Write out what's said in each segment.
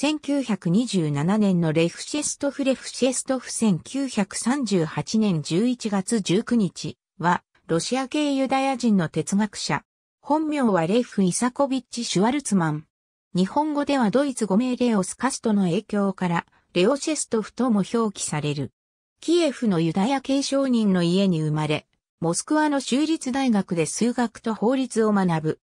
1927年のレフシェストフ・レフシェストフ1938年11月19日は、ロシア系ユダヤ人の哲学者。本名はレフ・イサコビッチ・シュワルツマン。日本語ではドイツ語名レオス・カストの影響から、レオシェストフとも表記される。キエフのユダヤ系商人の家に生まれ、モスクワの州立大学で数学と法律を学ぶ。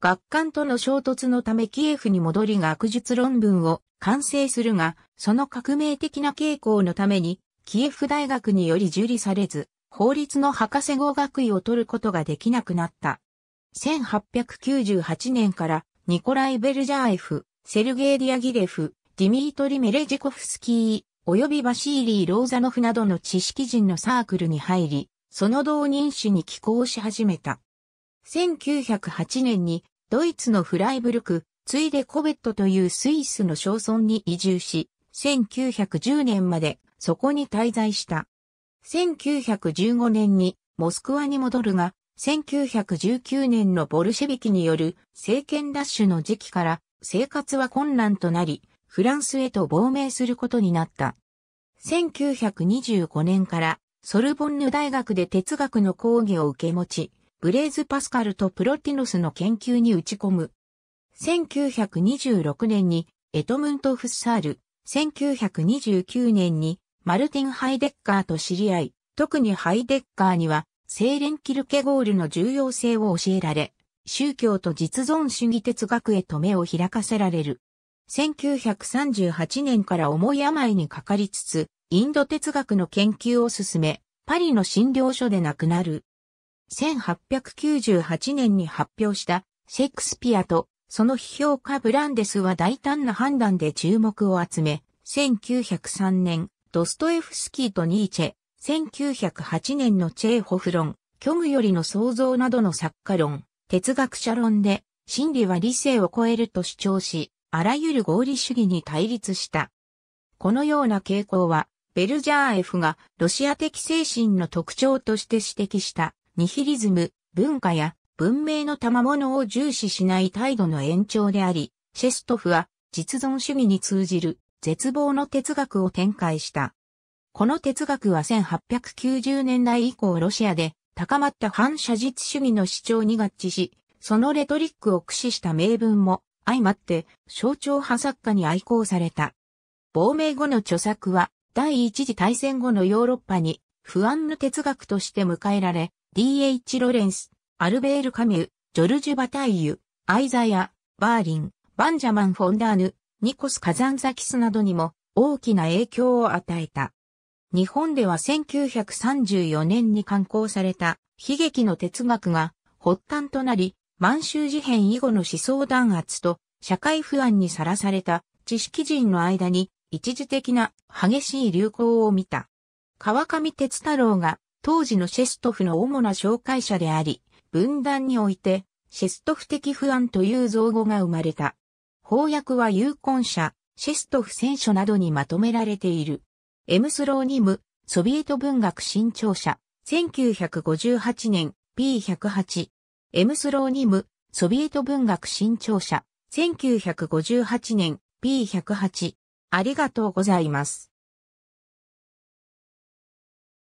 学官との衝突のためキエフに戻り学術論文を完成するが、その革命的な傾向のために、キエフ大学により受理されず、法律の博士号学位を取ることができなくなった。1898年からニコライ・ベルジャーエフ、セルゲイ・ディアギレフ、ディミートリ・メレジコフスキー、及びバシーリー・ローザノフなどの知識人のサークルに入り、その同人誌に寄稿し始めた。1908年にドイツのフライブルク、ついでコベットというスイスの小村に移住し、1910年までそこに滞在した。1915年にモスクワに戻るが、1919年のボルシェビキによる政権ラッシュの時期から生活は困難となり、フランスへと亡命することになった。1925年からソルボンヌ大学で哲学の講義を受け持ち、ブレーズ・パスカルとプロティノスの研究に打ち込む。1926年にエトムント・フッサール、1929年にマルティン・ハイデッカーと知り合い、特にハイデッカーには、セーレン・キルケゴールの重要性を教えられ、宗教と実存主義哲学へと目を開かせられる。1938年から重い病にかかりつつ、インド哲学の研究を進め、パリの診療所で亡くなる。1898年に発表したシェイクスピアとその批評家ブランデスは大胆な判断で注目を集め、1903年、ドストエフスキーとニーチェ、1908年のチェーホフ論、虚無よりの創造などの作家論、哲学者論で、真理は理性を超えると主張し、あらゆる合理主義に対立した。このような傾向は、ベルジャーエフがロシア的精神の特徴として指摘したニヒリズム、文化や文明の賜物を重視しない態度の延長であり、シェストフは実存主義に通じる絶望の哲学を展開した。この哲学は1890年代以降ロシアで高まった反写実主義の主張に合致し、そのレトリックを駆使した名文も相まって象徴派作家に愛好された。亡命後の著作は第一次大戦後のヨーロッパに不安の哲学として迎えられ、D.H. ロレンス、アルベール・カミュ、ジョルジュ・バタイユ、アイザヤ、バーリン、バンジャマン・フォンダーヌ、ニコス・カザンザキスなどにも大きな影響を与えた。日本では1934年に刊行された悲劇の哲学が発端となり、満州事変以後の思想弾圧と社会不安にさらされた知識人の間に一時的な激しい流行を見た。川上哲太郎が当時のシェストフの主な紹介者であり、分断においてシェストフ的不安という造語が生まれた。翻訳は有根者、シェストフ選書などにまとめられている。エムスローニム、ソビエト文学新潮社、1958年 P108。エムスローニム、ソビエト文学新潮社、1958年 P108。ありがとうございます。